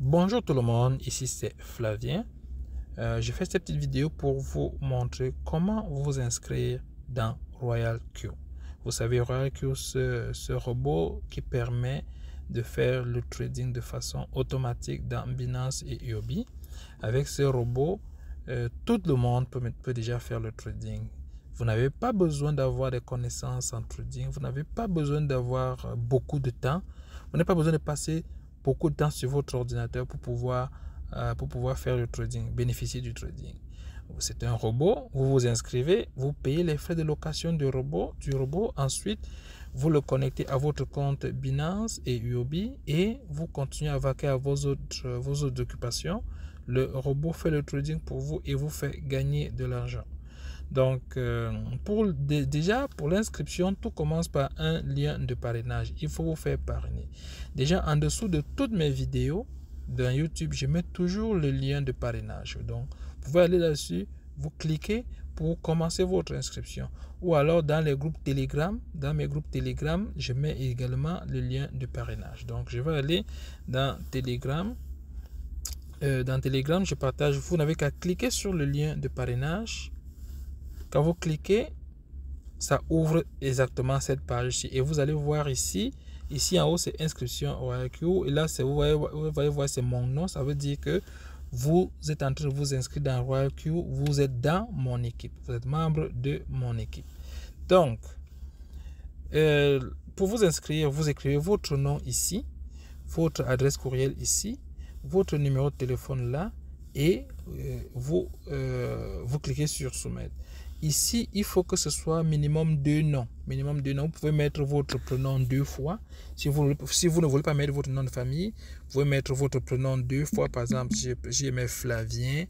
Bonjour tout le monde, ici c'est Flavien. Euh, je fais cette petite vidéo pour vous montrer comment vous inscrire dans Royal Q. Vous savez, Royal Q, ce, ce robot qui permet de faire le trading de façon automatique dans Binance et Yobi. Avec ce robot, euh, tout le monde peut, peut déjà faire le trading. Vous n'avez pas besoin d'avoir des connaissances en trading, vous n'avez pas besoin d'avoir euh, beaucoup de temps, vous n'avez pas besoin de passer beaucoup de temps sur votre ordinateur pour pouvoir, euh, pour pouvoir faire le trading, bénéficier du trading. C'est un robot, vous vous inscrivez, vous payez les frais de location du robot, du robot. Ensuite, vous le connectez à votre compte Binance et uobi et vous continuez à vaquer à vos autres, vos autres occupations. Le robot fait le trading pour vous et vous fait gagner de l'argent. Donc, euh, pour, déjà, pour l'inscription, tout commence par un lien de parrainage. Il faut vous faire parrainer. Déjà, en dessous de toutes mes vidéos dans YouTube, je mets toujours le lien de parrainage. Donc, vous pouvez aller là-dessus, vous cliquez pour commencer votre inscription. Ou alors, dans les groupes Telegram, dans mes groupes Telegram, je mets également le lien de parrainage. Donc, je vais aller dans Telegram. Euh, dans Telegram, je partage. Vous n'avez qu'à cliquer sur le lien de parrainage quand vous cliquez, ça ouvre exactement cette page-ci. Et vous allez voir ici, ici en haut, c'est inscription Q. Et là, vous, voyez, vous allez voir, c'est mon nom. Ça veut dire que vous êtes en train de vous inscrire dans Royal Q, vous êtes dans mon équipe, vous êtes membre de mon équipe. Donc, euh, pour vous inscrire, vous écrivez votre nom ici, votre adresse courriel ici, votre numéro de téléphone là, et euh, vous, euh, vous cliquez sur soumettre. Ici, il faut que ce soit minimum deux noms. Minimum deux noms. Vous pouvez mettre votre prénom deux fois. Si vous, si vous ne voulez pas mettre votre nom de famille, vous pouvez mettre votre prénom deux fois. Par exemple, j'ai mis Flavien.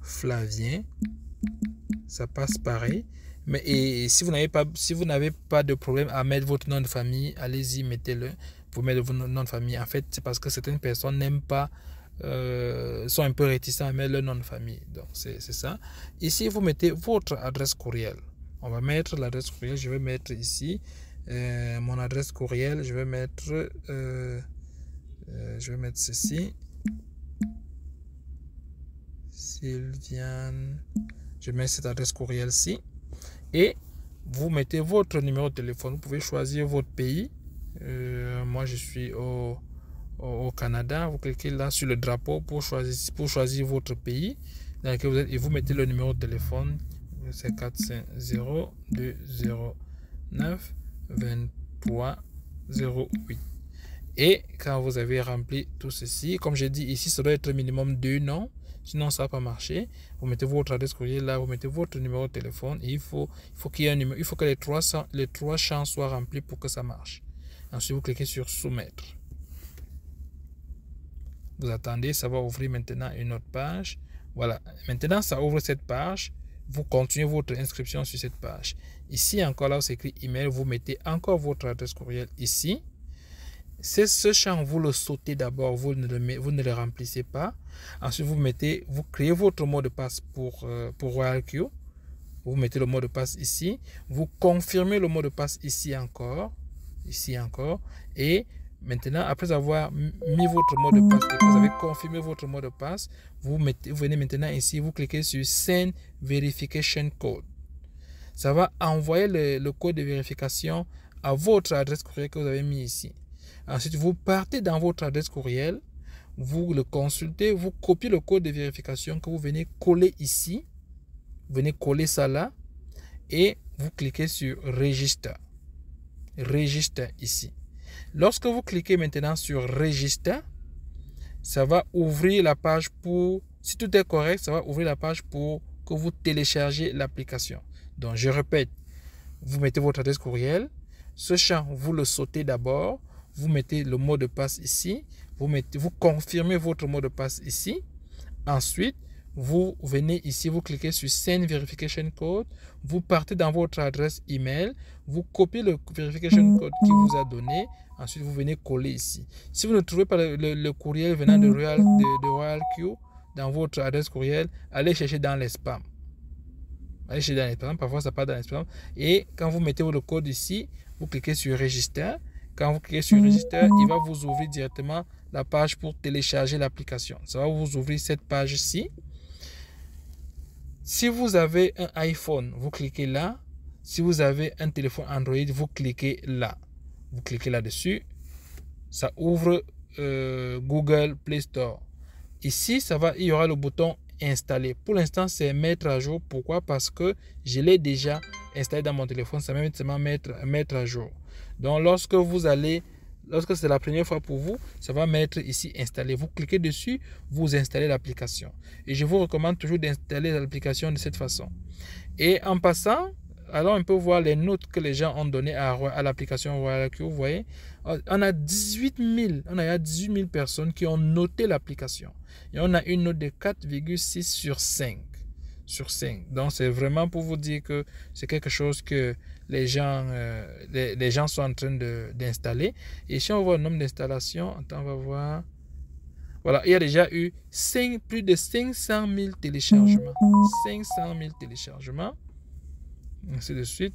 Flavien. Ça passe pareil. Mais et, si vous n'avez pas, si vous n'avez pas de problème à mettre votre nom de famille, allez-y, mettez-le. Vous mettez votre nom de famille. En fait, c'est parce que certaines personnes n'aiment pas euh, sont un peu réticents à mettre leur nom de famille. Donc, c'est ça. Ici, vous mettez votre adresse courriel. On va mettre l'adresse courriel. Je vais mettre ici euh, mon adresse courriel. Je vais mettre, euh, je vais mettre ceci. Sylviane. Je mets cette adresse courriel-ci. Et vous mettez votre numéro de téléphone. Vous pouvez choisir votre pays. moi, je suis au au, Canada, vous cliquez là sur le drapeau pour choisir, pour choisir votre pays dans lequel vous êtes et vous mettez le numéro de téléphone. C'est 450 209 Et quand vous avez rempli tout ceci, comme j'ai dit ici, ça doit être minimum deux noms. Sinon, ça va pas marcher. Vous mettez votre adresse courrier là, vous mettez votre numéro de téléphone et il faut, il faut qu'il il faut que les trois, les trois champs soient remplis pour que ça marche. Ensuite, vous cliquez sur soumettre. Vous attendez, ça va ouvrir maintenant une autre page. Voilà, maintenant ça ouvre cette page. Vous continuez votre inscription sur cette page. Ici encore, là où c'est écrit email, vous mettez encore votre adresse courriel ici. C'est ce champ, vous le sautez d'abord, vous, ne le, remplissez pas. Ensuite, vous mettez, vous créez votre mot de passe pour, euh, pour RoyalQ. Vous mettez le mot de passe ici. Vous confirmez le mot de passe ici encore. Ici encore. Et Maintenant, après avoir mis votre mot de passe vous avez confirmé votre mot de passe, vous, venez maintenant ici, vous cliquez sur Send Verification Code. Ça va envoyer le, code de vérification à votre adresse courriel que vous avez mis ici. Ensuite, vous partez dans votre adresse courriel, vous le consultez, vous copiez le code de vérification que vous venez coller ici. Vous venez coller ça là et vous cliquez sur Register, Register ici. Lorsque vous cliquez maintenant sur Register, ça va ouvrir la page pour, si tout est correct, ça va ouvrir la page pour que vous téléchargez l'application. Donc, je répète, vous mettez votre adresse courriel. Ce champ, vous le sautez d'abord. Vous mettez le mot de passe ici. Vous, vous confirmez votre mot de passe ici. Ensuite, vous venez ici, vous cliquez sur Send Verification Code, vous partez dans votre adresse email, vous copiez le Verification mm. Code qui vous a donné, ensuite vous venez coller ici. Si vous ne trouvez pas le, courriel venant de mm. Royal, de, Q dans votre adresse courriel, allez chercher dans les spams. Allez chercher dans les parfois ça part dans les Et quand vous mettez votre code ici, vous cliquez sur Register. Quand vous cliquez sur Register, mm. il va vous ouvrir directement la page pour télécharger l'application. Ça va vous ouvrir cette page-ci. Si vous avez un iPhone, vous cliquez là. Si vous avez un téléphone Android, vous cliquez là. Vous cliquez là-dessus. Ça ouvre euh, Google Play Store. Ici, ça va, il y aura le bouton installer. Pour l'instant, c'est mettre à jour. Pourquoi Parce que je l'ai déjà installé dans mon téléphone. Ça va mettre, mettre à jour. Donc, lorsque vous allez Lorsque c'est la première fois pour vous, ça va mettre ici installer. Vous cliquez dessus, vous installez l'application. Et je vous recommande toujours d'installer l'application de cette façon. Et en passant, alors on peut voir les notes que les gens ont données à, l'application Royal Vous voyez, on a 18 000, on a 18 000 personnes qui ont noté l'application. Et on a une note de 4,6 sur 5. Sur 5. Donc c'est vraiment pour vous dire que c'est quelque chose que les gens, euh, les, gens sont en train d'installer. Et si on voit le nombre d'installations, on va voir. Voilà, il y a déjà eu plus de 500 000 téléchargements. 500 000 téléchargements. Ainsi de suite.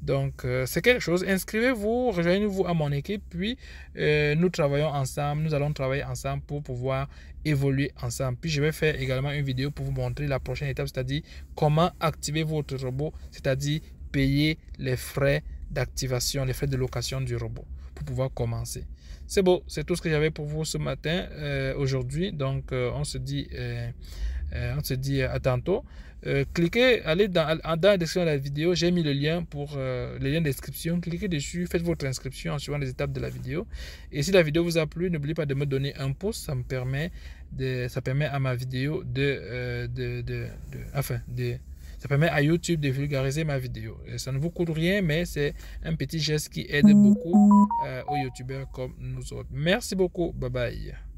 Donc, euh, c'est quelque chose. Inscrivez-vous, rejoignez-vous à mon équipe, puis euh, nous travaillons ensemble. Nous allons travailler ensemble pour pouvoir évoluer ensemble. Puis, je vais faire également une vidéo pour vous montrer la prochaine étape, c'est-à-dire comment activer votre robot, c'est-à-dire payer les frais d'activation, les frais de location du robot pour pouvoir commencer. C'est beau, c'est tout ce que j'avais pour vous ce matin, euh, aujourd'hui. Donc, euh, on se dit, euh, on se dit à tantôt. cliquez, allez dans, dans la description de la vidéo, j'ai mis le lien pour le lien de description. Cliquez dessus, faites votre inscription en suivant les étapes de la vidéo. Et si la vidéo vous a plu, n'oubliez pas de me donner un pouce, ça me permet, de, ça permet à ma vidéo de, de, de enfin, de ça permet à YouTube de vulgariser ma vidéo. Et ça ne vous coûte rien, mais c'est un petit geste qui aide beaucoup euh, aux YouTubeurs comme nous autres. Merci beaucoup. Bye bye.